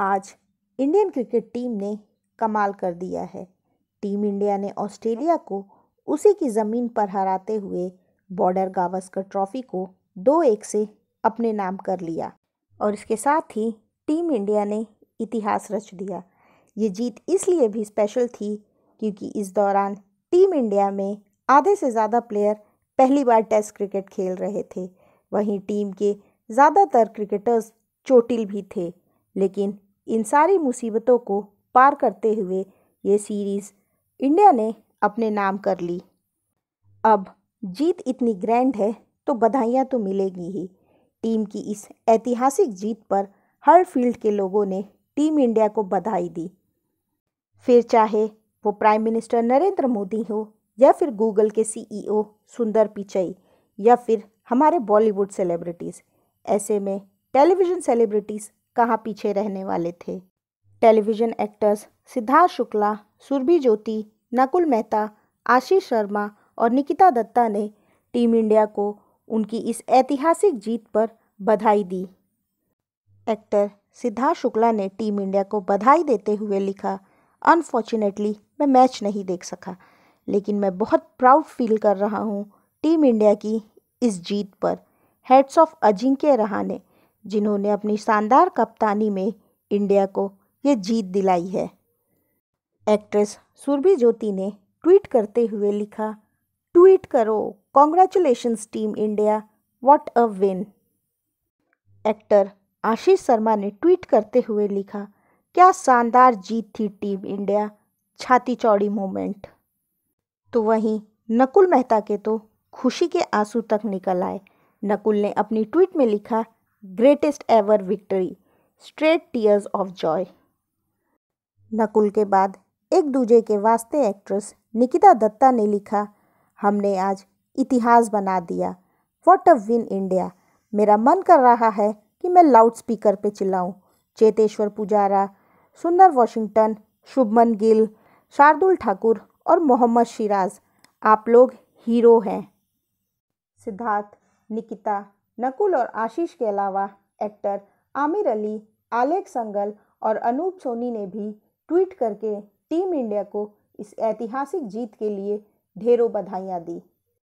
आज Indian cricket team ने कमाल कर दिया है टीम इंडिया ने ऑस्ट्रेलिया को उसी की ज़मीन पर हराते हुए बॉर्डर गावस्कर ट्रॉफी को दो एक से अपने नाम कर लिया और इसके साथ ही टीम इंडिया ने इतिहास रच दिया ये जीत इसलिए भी स्पेशल थी क्योंकि इस दौरान टीम इंडिया में आधे से ज़्यादा प्लेयर पहली बार टेस्ट क्रिकेट खेल रहे थे वहीं टीम के ज़्यादातर क्रिकेटर्स चोटिल भी थे लेकिन इन सारी मुसीबतों को पार करते हुए ये सीरीज़ इंडिया ने अपने नाम कर ली अब जीत इतनी ग्रैंड है तो बधाइयाँ तो मिलेगी ही टीम की इस ऐतिहासिक जीत पर हर फील्ड के लोगों ने टीम इंडिया को बधाई दी फिर चाहे वो प्राइम मिनिस्टर नरेंद्र मोदी हो या फिर गूगल के सीईओ e सुंदर पिचई या फिर हमारे बॉलीवुड सेलिब्रिटीज़ ऐसे में टेलीविज़न सेलिब्रिटीज़ कहाँ पीछे रहने वाले थे टेलीविज़न एक्टर्स सिद्धार्थ शुक्ला सुरभि ज्योति नकुल मेहता आशीष शर्मा और निकिता दत्ता ने टीम इंडिया को उनकी इस ऐतिहासिक जीत पर बधाई दी एक्टर सिद्धार्थ शुक्ला ने टीम इंडिया को बधाई देते हुए लिखा अनफॉर्चुनेटली मैं मैच नहीं देख सका लेकिन मैं बहुत प्राउड फील कर रहा हूँ टीम इंडिया की इस जीत पर हेड्स ऑफ अजिंक्य रहाने जिन्होंने अपनी शानदार कप्तानी में इंडिया को ये जीत दिलाई है एक्ट्रेस सुरभि ज्योति ने ट्वीट करते हुए लिखा ट्वीट करो congratulations team India what a win actor Ashish Sharma ने ट्वीट करते हुए लिखा क्या शानदार जीत थी टीम इंडिया छाती चौड़ी मोमेंट तो वहीं नकुल मेहता के तो खुशी के आंसू तक निकल आए नकुल ने अपनी ट्वीट में लिखा greatest ever victory straight tears of joy Nakul के बाद एक दूजे के वास्ते एक्ट्रेस निकिता दत्ता ने लिखा हमने आज इतिहास बना दिया वॉट अ विन इंडिया मेरा मन कर रहा है कि मैं लाउड स्पीकर पे चिल्लाऊं चेतेश्वर पुजारा सुंदर वॉशिंगटन शुभमन गिल शार्दुल ठाकुर और मोहम्मद शिराज आप लोग हीरो हैं सिद्धार्थ निकिता नकुल और आशीष के अलावा एक्टर आमिर अली आलेख संगल और अनूप सोनी ने भी ट्वीट करके टीम इंडिया को इस ऐतिहासिक जीत के लिए ढेरों बधाइयाँ दी